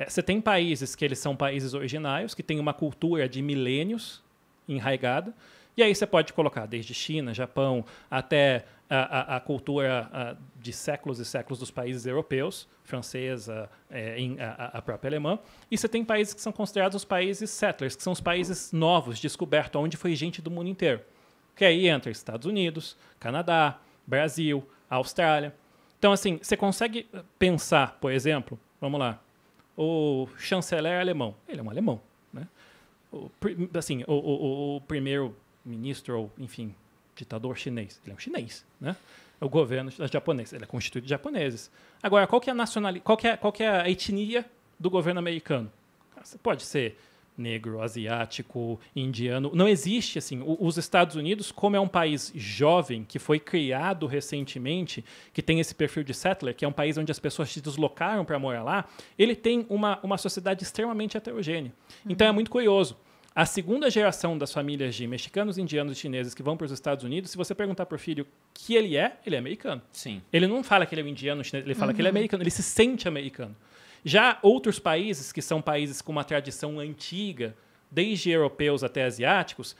É, você tem países que eles são países originários, que têm uma cultura de milênios enraizada. E aí você pode colocar desde China, Japão, até a, a, a cultura a, de séculos e séculos dos países europeus, francesa, é, a, própria alemã. E você tem países que são considerados os países settlers, que são os países novos, descobertos, onde foi gente do mundo inteiro. Que aí entra Estados Unidos, Canadá, Brasil, Austrália. Então, assim, você consegue pensar, por exemplo, vamos lá, o chanceler é alemão. Ele é um alemão. Né? O, assim, o, o, o primeiro ministro, ou, enfim, ditador chinês, ele é um chinês. Né? O governo é japonês, ele é constituído de japoneses. Agora, qual que é a, qual que é, qual que é a etnia do governo americano? Pode ser negro, asiático, indiano. Não existe assim. O, os Estados Unidos, como é um país jovem que foi criado recentemente, que tem esse perfil de settler, que é um país onde as pessoas se deslocaram para morar lá, ele tem uma, uma sociedade extremamente heterogênea. Então é uhum. muito curioso. A segunda geração das famílias de mexicanos, indianos e chineses que vão para os Estados Unidos, se você perguntar para o filho que ele é, ele é americano. Sim. Ele não fala que ele é um indiano, chinês, ele fala uhum. que ele é uhum. americano, ele se sente americano. Já outros países, que são países com uma tradição antiga, desde europeus até asiáticos,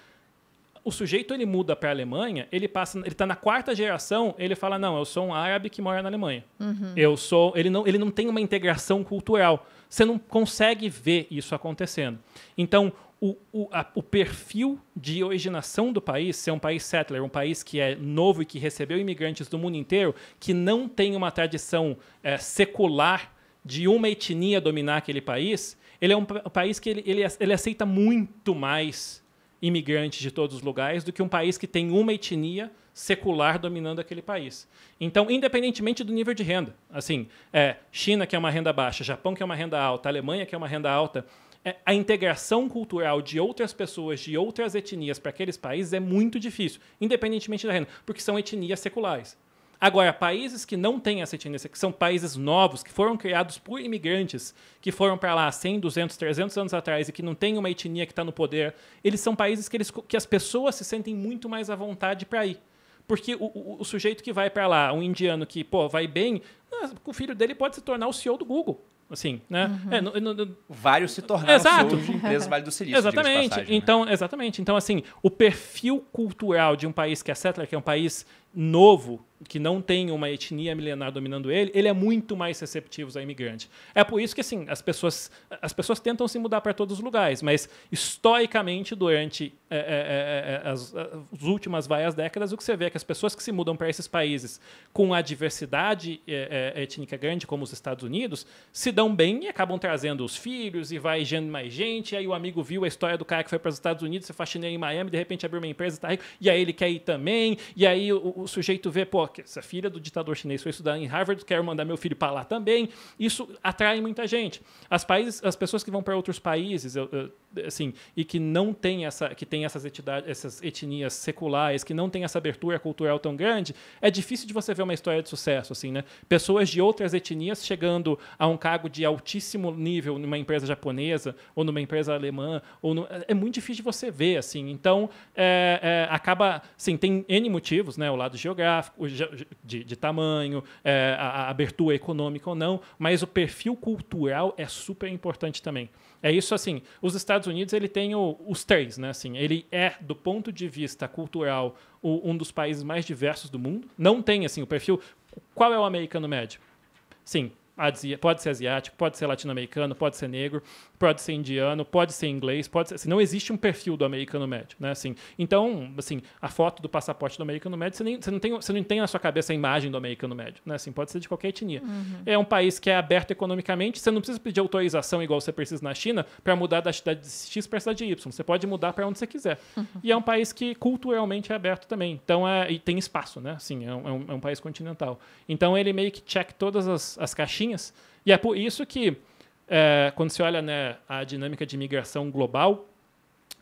o sujeito ele muda para a Alemanha, ele passa, ele está na quarta geração, ele fala não, eu sou um árabe que mora na Alemanha. Uhum. Eu sou, ele não, ele não tem uma integração cultural. Você não consegue ver isso acontecendo. Então o, o, a, o perfil de originação do país, ser um país settler, um país que é novo e que recebeu imigrantes do mundo inteiro, que não tem uma tradição é, secular de uma etnia dominar aquele país, ele é um país que ele, ele, ele aceita muito mais imigrantes de todos os lugares do que um país que tem uma etnia secular dominando aquele país. Então, independentemente do nível de renda, assim, é, China que é uma renda baixa, Japão que é uma renda alta, Alemanha que é uma renda alta, é, a integração cultural de outras pessoas de outras etnias para aqueles países é muito difícil, independentemente da renda, porque são etnias seculares. Agora, países que não têm essa etnia, que são países novos, que foram criados por imigrantes, que foram para lá 100, 200, 300 anos atrás e que não têm uma etnia que está no poder, eles são países que, eles, que as pessoas se sentem muito mais à vontade para ir. Porque o, o, o, sujeito que vai para lá, um indiano que pô, vai bem, ah, o filho dele pode se tornar o CEO do Google. Assim, né? Uhum. É, no, no, no... Vários se tornaram Exato. de Vale do Silício. Exatamente. Passagem, né? então, né? exatamente. Então, assim, o perfil cultural de um país que é settler, que é um país novo, que não tem uma etnia milenar dominando ele, ele é muito mais receptivo a imigrante. É por isso que assim, as pessoas, as pessoas tentam se mudar para todos os lugares, mas historicamente, durante é, é, é, as, as, últimas várias décadas, o que você vê é que as pessoas que se mudam para esses países com a diversidade eh, eh, étnica grande, como os Estados Unidos, se dão bem e acabam trazendo os filhos e vai gerando mais gente. aí o amigo viu a história do cara que foi para os Estados Unidos, se faxineiro em Miami, de repente abriu uma empresa, tá rico, e aí ele quer ir também, e aí o, o sujeito vê, pô, essa filha do ditador chinês foi estudar em Harvard, quero mandar meu filho para lá também. Isso atrai muita gente. As, países, as pessoas que vão para outros países, eu, eu, assim, e que não tem essa, que tem essas, etidade, essas etnias seculares, que não tem essa abertura cultural tão grande, é difícil de você ver uma história de sucesso, assim, né? Pessoas de outras etnias chegando a um cargo de altíssimo nível numa empresa japonesa ou numa empresa alemã, ou no, é, é muito difícil de você ver, assim. Então, é, é, acaba, sim, tem N motivos, né? O lado lado geográfico, de, de tamanho, é, a, a abertura econômica ou não, mas o perfil cultural é super importante também. É isso assim. Os Estados Unidos ele tem o, os três, né? Assim, ele é do ponto de vista cultural o, um dos países mais diversos do mundo. Não tem assim o perfil. Qual é o americano médio? Sim, pode ser asiático, pode ser latino-americano, pode ser negro pode ser indiano, pode ser inglês, pode ser, assim, não existe um perfil do americano médio, né? Assim, então, assim, a foto do passaporte do americano médio, você, nem, você, não, tem, você não tem na sua cabeça a imagem do americano médio, né? Assim, pode ser de qualquer etnia. Uhum. É um país que é aberto economicamente, você não precisa pedir autorização igual você precisa na China para mudar da cidade X para a cidade Y, você pode mudar para onde você quiser. Uhum. E é um país que culturalmente é aberto também, então é, e tem espaço, né? Assim, é um, é um, é um país continental. Então ele meio que check todas as, as caixinhas, e é por isso que é, quando você olha né, a dinâmica de imigração global,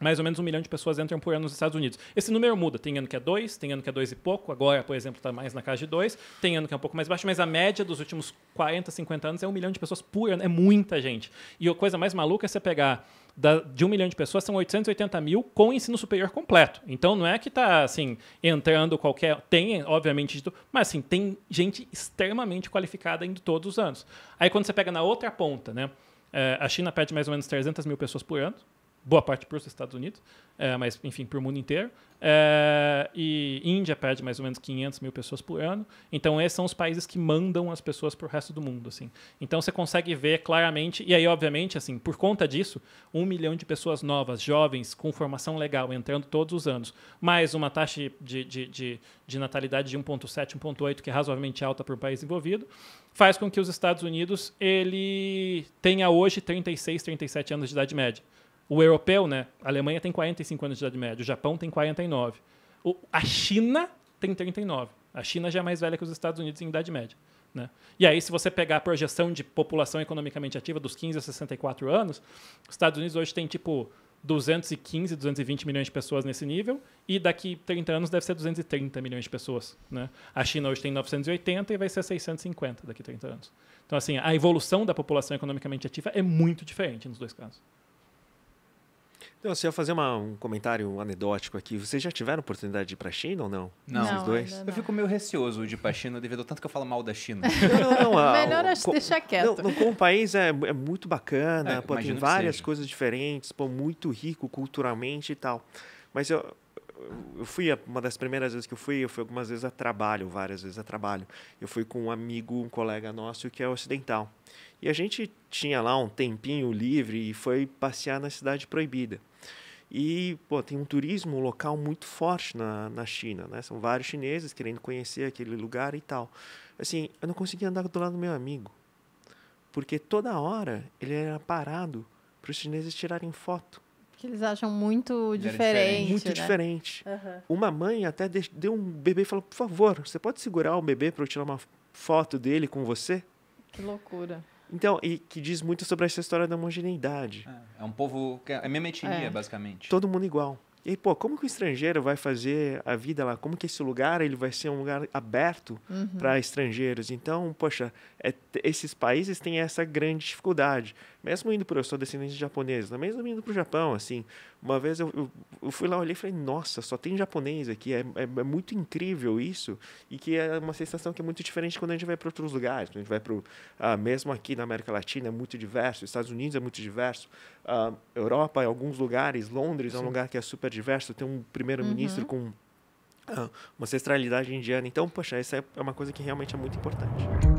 mais ou menos um milhão de pessoas entram por ano nos Estados Unidos. Esse número muda. Tem ano que é dois, tem ano que é dois e pouco. Agora, por exemplo, está mais na casa de dois. Tem ano que é um pouco mais baixo, mas a média dos últimos 40, 50 anos é um milhão de pessoas por ano. É muita gente. E a coisa mais maluca é você pegar da, de um milhão de pessoas, são 880 mil com ensino superior completo. Então não é que está assim, entrando qualquer. Tem, obviamente, mas assim, tem gente extremamente qualificada indo todos os anos. Aí quando você pega na outra ponta, né? É, a China perde mais ou menos 300 mil pessoas por ano, boa parte para os Estados Unidos, é, mas enfim, para o mundo inteiro. É, e Índia perde mais ou menos 500 mil pessoas por ano. Então, esses são os países que mandam as pessoas para o resto do mundo. Assim. Então, você consegue ver claramente. E aí, obviamente, assim, por conta disso, um milhão de pessoas novas, jovens, com formação legal, entrando todos os anos, mais uma taxa de, de, de, de natalidade de 1,7, 1,8, que é razoavelmente alta para o país envolvido, faz com que os Estados Unidos ele tenha hoje 36, 37 anos de idade média. O europeu, né? A Alemanha tem 45 anos de idade média, o Japão tem 49. O, a China tem 39. A China já é mais velha que os Estados Unidos em idade média. Né? E aí, se você pegar a projeção de população economicamente ativa dos 15 a 64 anos, os Estados Unidos hoje tem tipo 215, 220 milhões de pessoas nesse nível, e daqui 30 anos deve ser 230 milhões de pessoas. Né? A China hoje tem 980 e vai ser 650 daqui 30 anos. Então, assim, a evolução da população economicamente ativa é muito diferente nos dois casos. Então, eu vou fazer uma, um comentário anedótico aqui. Vocês já tiveram oportunidade de ir para a China ou não? Não. Vocês dois? Eu fico meio receoso de ir para a China devido ao tanto que eu falo mal da China. não, não, não. Ah, Melhor acho deixar quieto. Não, como o país é, é muito bacana, é, pô, tem várias coisas diferentes, pô, muito rico culturalmente e tal. Mas eu, eu fui uma das primeiras vezes que eu fui, eu fui algumas vezes a trabalho, várias vezes a trabalho. Eu fui com um amigo, um colega nosso que é ocidental. E a gente tinha lá um tempinho livre e foi passear na cidade proibida. E pô, tem um turismo local muito forte na, na China, né? São vários chineses querendo conhecer aquele lugar e tal. Assim, eu não conseguia andar do lado do meu amigo, porque toda hora ele era parado para os chineses tirarem foto. Que eles acham muito Ele diferente. Muito né? diferente. Uhum. Uma mãe até deu um bebê e falou: por favor, você pode segurar o bebê para eu tirar uma foto dele com você? Que loucura. Então, e que diz muito sobre essa história da homogeneidade. É, é um povo. É, é a mesma etnia, é. basicamente. Todo mundo igual. E pô, como que o estrangeiro vai fazer a vida lá? Como que esse lugar ele vai ser um lugar aberto uhum. para estrangeiros? Então, poxa, é, esses países têm essa grande dificuldade. Mesmo indo para eu sou descendente de japonês, né? mesmo indo para o Japão, assim, uma vez eu, eu, eu, fui lá, olhei e falei, nossa, só tem japonês aqui, é, é, é, muito incrível isso, e que é uma sensação que é muito diferente quando a gente vai para outros lugares, quando a gente vai para, ah, mesmo aqui na América Latina é muito diverso, Estados Unidos é muito diverso, ah, Europa, em alguns lugares, Londres Sim. é um lugar que é super diverso, tem um primeiro-ministro uhum. com ah, uma ancestralidade indiana. Então, poxa, essa é, é uma coisa que realmente é muito importante.